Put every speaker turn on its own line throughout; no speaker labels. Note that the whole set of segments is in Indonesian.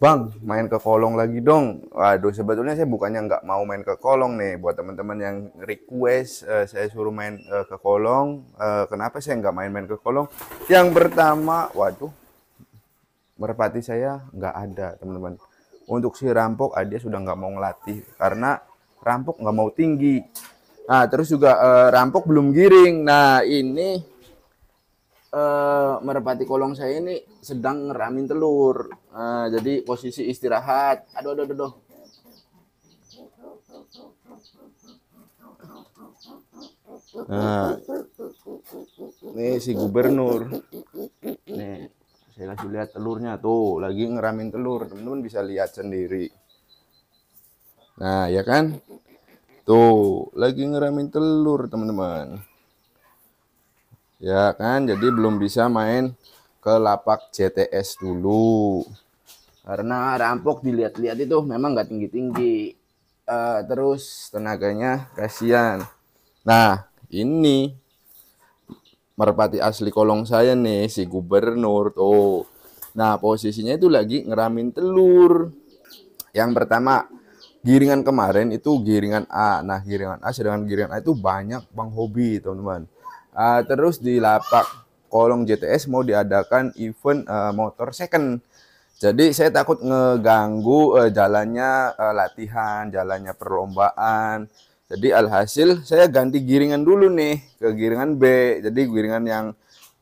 Bang, main ke kolong lagi dong. Waduh, sebetulnya saya bukannya nggak mau main ke kolong nih. Buat teman-teman yang request, uh, saya suruh main uh, ke kolong. Uh, kenapa saya nggak main-main ke kolong? Yang pertama, waduh, merpati saya nggak ada, teman-teman. Untuk si rampok, ah, dia sudah nggak mau ngelatih. Karena rampok nggak mau tinggi. Nah, terus juga uh, rampok belum giring. Nah, ini uh, merpati kolong saya ini sedang ngeramin telur. Uh, jadi posisi istirahat. Aduh, aduh, aduh, aduh. Nah, nih si gubernur. Nih, saya lagi lihat telurnya tuh, lagi ngeramin telur. Teman-teman bisa lihat sendiri. Nah, ya kan? Tuh, lagi ngeramin telur, teman-teman ya kan jadi belum bisa main ke lapak CTS dulu karena rampok dilihat-lihat itu memang nggak tinggi-tinggi uh, terus tenaganya kasihan nah ini merpati asli kolong saya nih si gubernur tuh nah posisinya itu lagi ngeramin telur yang pertama giringan kemarin itu giringan A nah giringan A sedangkan giringan A itu banyak bang hobi teman-teman Uh, terus di lapak kolong JTS mau diadakan event uh, motor second. Jadi saya takut ngeganggu uh, jalannya uh, latihan, jalannya perlombaan. Jadi alhasil saya ganti giringan dulu nih ke giringan B. Jadi giringan yang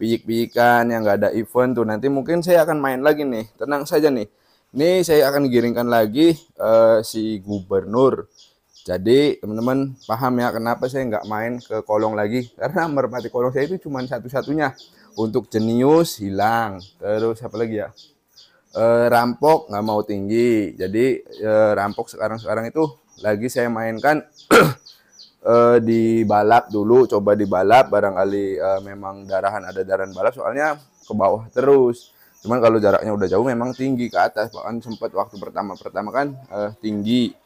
piyik-piyikan yang nggak ada event tuh nanti mungkin saya akan main lagi nih. Tenang saja nih. Nih saya akan giringkan lagi uh, si gubernur jadi teman-teman paham ya kenapa saya nggak main ke kolong lagi karena merpati kolong saya itu cuma satu-satunya untuk jenius hilang terus apa lagi ya e, rampok nggak mau tinggi jadi e, rampok sekarang-sekarang itu lagi saya mainkan e, di balap dulu coba di balap barangkali e, memang darahan ada darahan balap soalnya ke bawah terus cuman kalau jaraknya udah jauh memang tinggi ke atas bahkan sempat waktu pertama pertama kan e, tinggi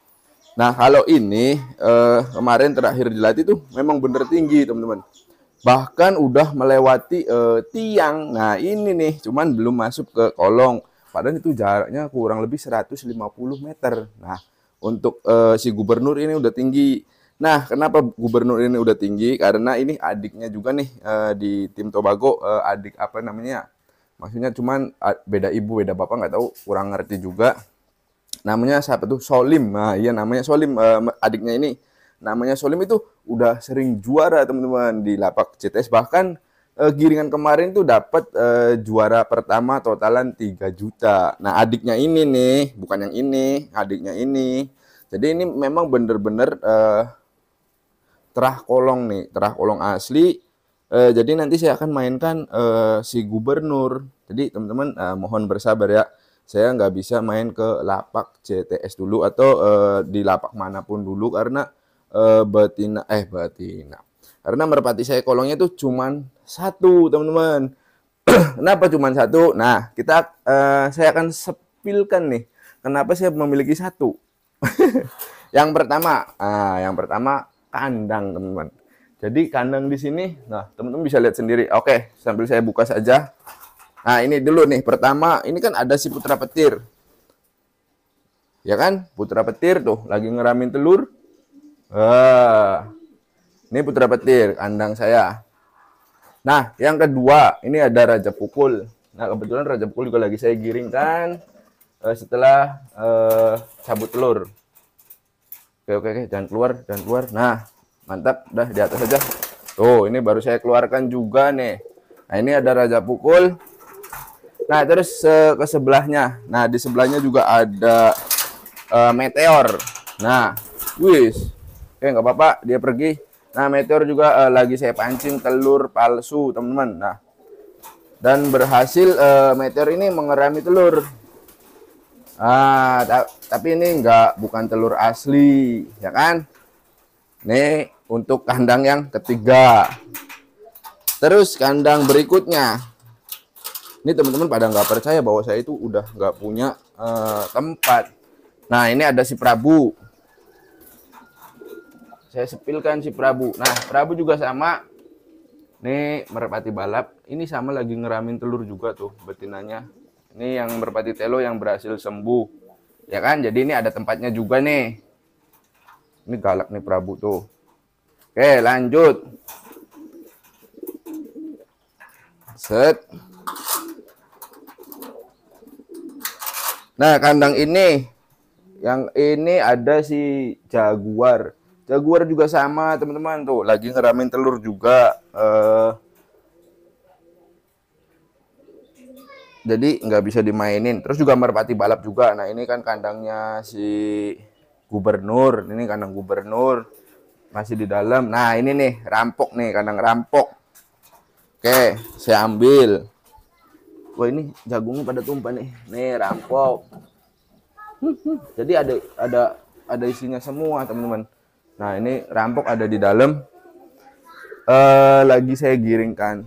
Nah kalau ini eh, kemarin terakhir dilatih tuh memang bener tinggi teman-teman. Bahkan udah melewati eh, tiang. Nah ini nih cuman belum masuk ke kolong. Padahal itu jaraknya kurang lebih 150 meter. Nah untuk eh, si gubernur ini udah tinggi. Nah kenapa gubernur ini udah tinggi? Karena ini adiknya juga nih eh, di tim Tobago eh, adik apa namanya? Maksudnya cuman beda ibu beda bapak nggak tahu kurang ngerti juga namanya siapa tuh Solim nah iya namanya Solim uh, adiknya ini namanya Solim itu udah sering juara teman-teman di lapak CTS bahkan uh, giringan kemarin tuh dapat uh, eh, juara pertama totalan 3 juta nah adiknya ini nih bukan yang ini adiknya ini jadi ini memang bener-bener uh, terah kolong nih terah kolong asli Uh, jadi nanti saya akan mainkan uh, si gubernur. Jadi teman-teman uh, mohon bersabar ya saya nggak bisa main ke lapak CTS dulu atau uh, di lapak manapun dulu karena uh, betina eh betina karena merpati saya kolongnya itu cuman satu teman-teman kenapa cuman satu nah kita uh, saya akan sepilkan nih kenapa saya memiliki satu yang pertama ah yang pertama kandang teman-teman jadi kandang di sini nah teman-teman bisa lihat sendiri oke sambil saya buka saja Nah, ini dulu nih. Pertama, ini kan ada si putra petir. Ya kan? Putra petir tuh lagi ngeramin telur. Ah. Ini putra petir kandang saya. Nah, yang kedua, ini ada raja pukul. Nah, kebetulan raja pukul juga lagi saya giringkan uh, eh, setelah uh, cabut telur. Oke, oke, oke, jangan keluar, jangan keluar. Nah, mantap, udah di atas aja. Tuh, ini baru saya keluarkan juga nih. Nah, ini ada raja pukul. Nah, terus uh, ke sebelahnya. Nah, di sebelahnya juga ada uh, meteor. Nah, wis. Eh, nggak apa-apa, dia pergi. Nah, meteor juga uh, lagi saya pancing telur palsu, teman-teman. Nah, dan berhasil uh, meteor ini mengerami telur. Ah, ta tapi ini nggak bukan telur asli, ya kan? Nih, untuk kandang yang ketiga. Terus kandang berikutnya ini teman-teman pada nggak percaya bahwa saya itu udah nggak punya uh, tempat nah ini ada si Prabu saya sepilkan si Prabu nah Prabu juga sama ini merpati balap ini sama lagi ngeramin telur juga tuh betinanya ini yang merpati telo yang berhasil sembuh ya kan jadi ini ada tempatnya juga nih ini galak nih Prabu tuh oke lanjut set Nah, kandang ini yang ini ada si jaguar. Jaguar juga sama, teman-teman. Tuh, lagi ngeramin telur juga. Uh, jadi nggak bisa dimainin. Terus juga merpati balap juga. Nah, ini kan kandangnya si gubernur. Ini kandang gubernur. Masih di dalam. Nah, ini nih, rampok nih, kandang rampok. Oke, saya ambil wah ini jagungnya pada tumpah nih nih rampok jadi ada ada ada isinya semua teman-teman nah ini rampok ada di dalam uh, lagi saya giringkan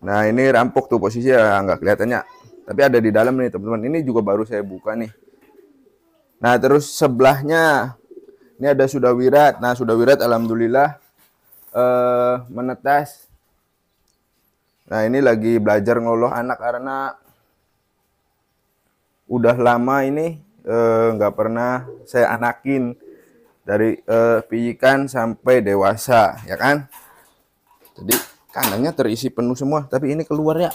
nah ini rampok tuh posisinya nggak kelihatannya tapi ada di dalam nih teman-teman ini juga baru saya buka nih nah terus sebelahnya ini ada sudah wirat nah sudah wirat alhamdulillah uh, menetas Nah ini lagi belajar ngoloh anak karena udah lama ini eh, nggak eh, pernah saya anakin dari eh, pijikan sampai dewasa ya kan. Jadi kandangnya terisi penuh semua tapi ini keluar ya.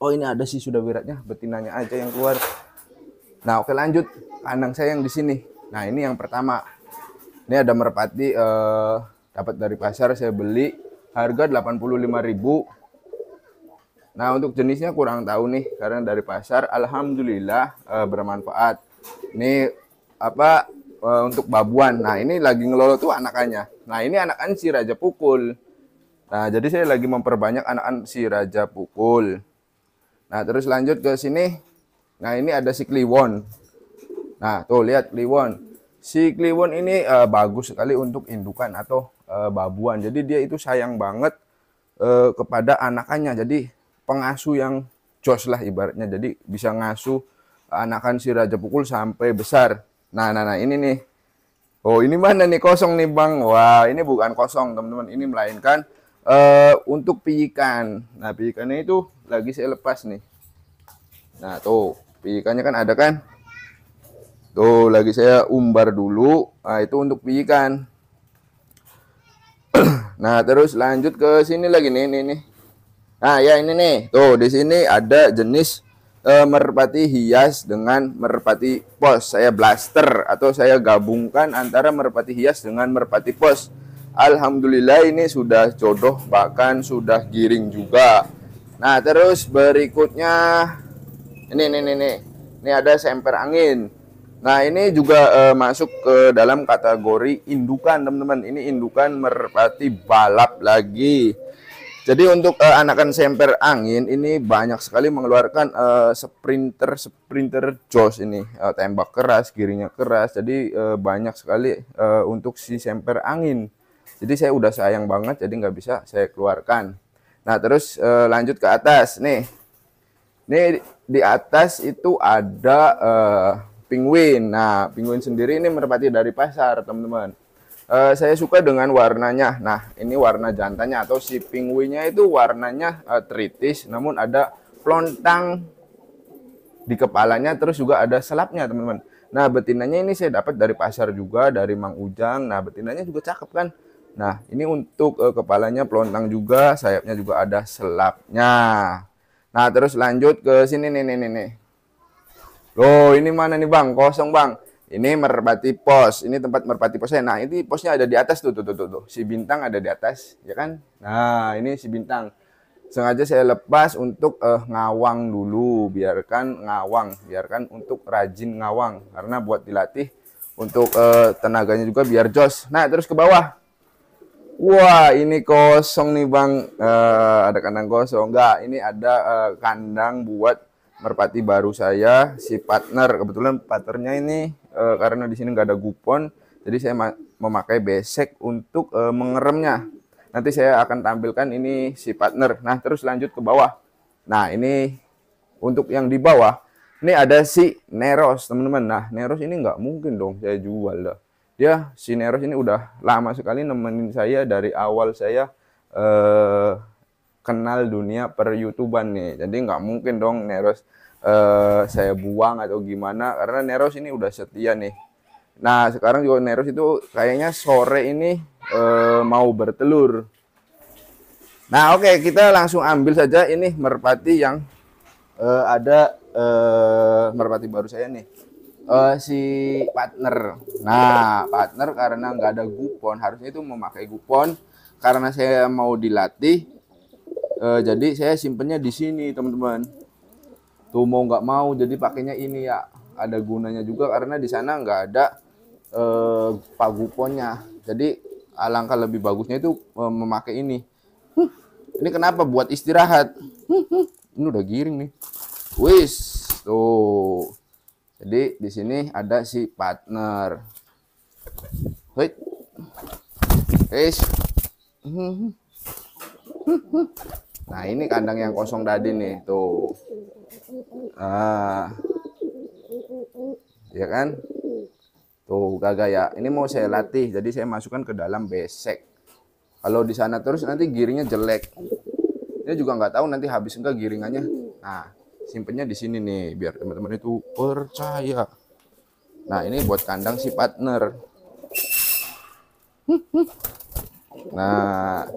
Oh ini ada sih sudah wiratnya betinanya aja yang keluar. Nah oke lanjut kandang saya yang di sini. Nah ini yang pertama. Ini ada merpati eh, dapat dari pasar saya beli harga 85.000 Nah, untuk jenisnya kurang tahu nih karena dari pasar alhamdulillah e, bermanfaat. Ini apa e, untuk babuan. Nah, ini lagi ngelolo tuh anakannya. Nah, ini anakan si raja pukul. Nah, jadi saya lagi memperbanyak anak-an si raja pukul. Nah, terus lanjut ke sini. Nah, ini ada si kliwon. Nah, tuh lihat kliwon. Si kliwon ini e, bagus sekali untuk indukan atau e, babuan. Jadi dia itu sayang banget uh, kepada anakannya. Jadi pengasuh yang jos lah ibaratnya. Jadi bisa ngasuh anakan si Raja Pukul sampai besar. Nah, nah, nah ini nih. Oh, ini mana nih kosong nih, Bang? Wah, ini bukan kosong, teman-teman. Ini melainkan uh, untuk piikan. Nah, pijikannya itu lagi saya lepas nih. Nah, tuh, piikannya kan ada kan? Tuh, lagi saya umbar dulu. Nah, itu untuk piikan. nah, terus lanjut ke sini lagi nih, nih, nih. Nah, ya ini nih. Tuh, di sini ada jenis e, merpati hias dengan merpati pos. Saya blaster atau saya gabungkan antara merpati hias dengan merpati pos. Alhamdulillah ini sudah jodoh bahkan sudah giring juga. Nah, terus berikutnya ini ini ini. Ini ada semper angin. Nah, ini juga e, masuk ke dalam kategori indukan, teman-teman. Ini indukan merpati balap lagi. Jadi untuk uh, anakan semper angin ini banyak sekali mengeluarkan uh, sprinter sprinter jos ini uh, tembak keras kirinya keras jadi uh, banyak sekali uh, untuk si semper angin. Jadi saya udah sayang banget jadi nggak bisa saya keluarkan. Nah terus uh, lanjut ke atas nih. Nih di atas itu ada uh, penguin. Nah penguin sendiri ini merpati dari pasar teman-teman Uh, saya suka dengan warnanya. Nah, ini warna jantannya atau si pinguinnya itu warnanya uh, tritis, namun ada plontang di kepalanya, terus juga ada selapnya, teman-teman. Nah, betinanya ini saya dapat dari pasar juga, dari Mang Ujang. Nah, betinanya juga cakep kan? Nah, ini untuk uh, kepalanya pelontang juga, sayapnya juga ada selapnya. Nah, terus lanjut ke sini nih nih. nih. Loh, ini mana nih, Bang? Kosong, Bang. Ini merpati pos, ini tempat merpati posnya. Nah, ini posnya ada di atas tuh, tuh, tuh, tuh, tuh. Si bintang ada di atas, ya kan? Nah, ini si bintang. Sengaja saya lepas untuk eh, ngawang dulu, biarkan ngawang, biarkan untuk rajin ngawang. Karena buat dilatih untuk eh, tenaganya juga biar jos. Nah, terus ke bawah. Wah, ini kosong nih bang. Uh, ada kandang kosong. Enggak, ini ada uh, kandang buat merpati baru saya si partner kebetulan partnernya ini e, karena di sini nggak ada kupon jadi saya memakai besek untuk e, mengeremnya nanti saya akan tampilkan ini si partner nah terus lanjut ke bawah nah ini untuk yang di bawah ini ada si Neros teman-teman nah Neros ini nggak mungkin dong saya jual dah dia si Neros ini udah lama sekali nemenin saya dari awal saya eh kenal dunia per YouTuber nih. Jadi nggak mungkin dong Neros uh, saya buang atau gimana karena Neros ini udah setia nih. Nah, sekarang juga Neros itu kayaknya sore ini uh, mau bertelur. Nah, oke, okay, kita langsung ambil saja ini merpati yang uh, ada uh, merpati baru saya nih. Uh, si partner. Nah, partner karena nggak ada gupon harusnya itu memakai gupon karena saya mau dilatih uh, jadi saya simpennya di sini teman-teman tuh mau nggak mau jadi pakainya ini ya ada gunanya juga karena di sana nggak ada eh, paguponnya jadi alangkah lebih bagusnya itu eh, memakai ini huh, ini kenapa buat istirahat huh, ini udah giring nih wis tuh jadi di sini ada si partner wait wis Nah ini kandang yang kosong tadi nih tuh. Ah. Ya kan? Tuh gagah ya. Ini mau saya latih jadi saya masukkan ke dalam besek. Kalau di sana terus nanti giringnya jelek. Ini juga nggak tahu nanti habis enggak giringannya. Nah, simpennya di sini nih biar teman-teman itu percaya. Nah, ini buat kandang si partner. Nah,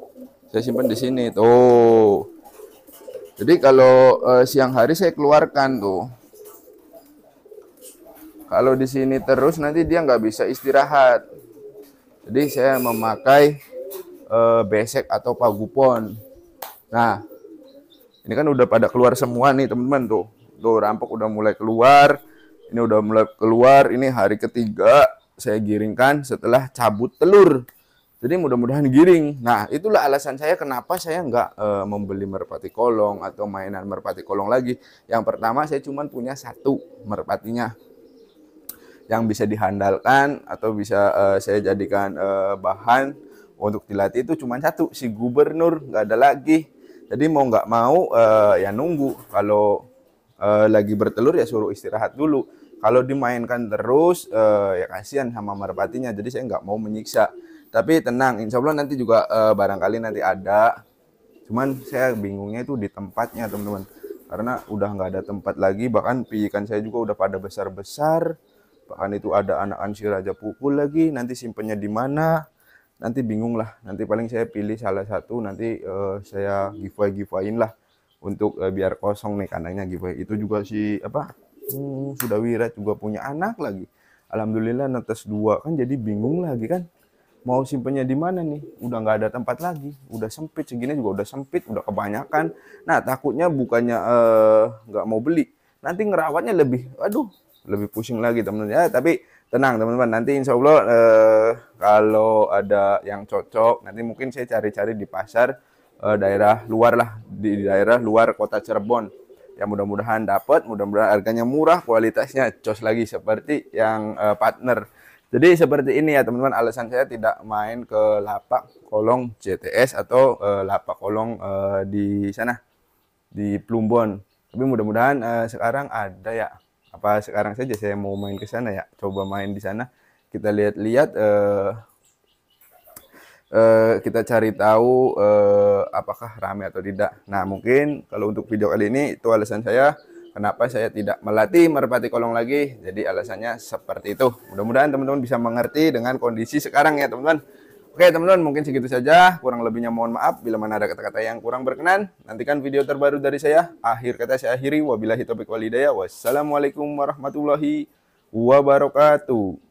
saya simpan di sini tuh. Jadi kalau uh, siang hari saya keluarkan tuh. Kalau di sini terus nanti dia nggak bisa istirahat. Jadi saya memakai uh, besek atau pagupon. Nah, ini kan udah pada keluar semua nih teman-teman tuh. Tuh rampok udah mulai keluar. Ini udah mulai keluar. Ini hari ketiga saya giringkan setelah cabut telur. Jadi mudah-mudahan giring. Nah, itulah alasan saya kenapa saya nggak e, membeli merpati kolong atau mainan merpati kolong lagi. Yang pertama saya cuma punya satu merpatinya yang bisa dihandalkan atau bisa e, saya jadikan e, bahan untuk dilatih itu cuma satu si gubernur nggak ada lagi. Jadi mau nggak mau e, ya nunggu kalau e, lagi bertelur ya suruh istirahat dulu. Kalau dimainkan terus e, ya kasihan sama merpatinya. Jadi saya nggak mau menyiksa tapi tenang, insya Allah nanti juga uh, barangkali nanti ada. Cuman saya bingungnya itu di tempatnya teman-teman. Karena udah nggak ada tempat lagi, bahkan pijikan saya juga udah pada besar-besar. Bahkan itu ada anak ansi raja pukul lagi, nanti simpennya di mana. Nanti bingung lah, nanti paling saya pilih salah satu, nanti uh, saya giveaway-giveawayin lah. Untuk uh, biar kosong nih kandangnya giveaway. Itu juga si apa hmm, sudah wira juga punya anak lagi alhamdulillah netes dua kan jadi bingung lagi kan mau simpennya di mana nih udah nggak ada tempat lagi udah sempit segini juga udah sempit udah kebanyakan nah takutnya bukannya eh, nggak uh, mau beli nanti ngerawatnya lebih aduh lebih pusing lagi teman-teman ya tapi tenang teman-teman nanti insya Allah uh, kalau ada yang cocok nanti mungkin saya cari-cari di pasar uh, daerah luar lah di daerah luar kota Cirebon ya mudah-mudahan dapat mudah-mudahan harganya murah kualitasnya cos lagi seperti yang uh, partner jadi seperti ini ya teman-teman alasan saya tidak main ke lapak kolong CTS atau uh, lapak kolong uh, di sana di Plumbon. Tapi mudah-mudahan uh, sekarang ada ya. Apa sekarang saja saya mau main ke sana ya. Coba main di sana. Kita lihat-lihat uh, uh, kita cari tahu uh, apakah rame atau tidak. Nah, mungkin kalau untuk video kali ini itu alasan saya Kenapa saya tidak melatih merpati kolong lagi? Jadi alasannya seperti itu. Mudah-mudahan teman-teman bisa mengerti dengan kondisi sekarang ya teman-teman. Oke teman-teman mungkin segitu saja. Kurang lebihnya mohon maaf bila mana ada kata-kata yang kurang berkenan. Nantikan video terbaru dari saya. Akhir kata saya akhiri. Wabillahi topik walidaya. Wassalamualaikum warahmatullahi wabarakatuh.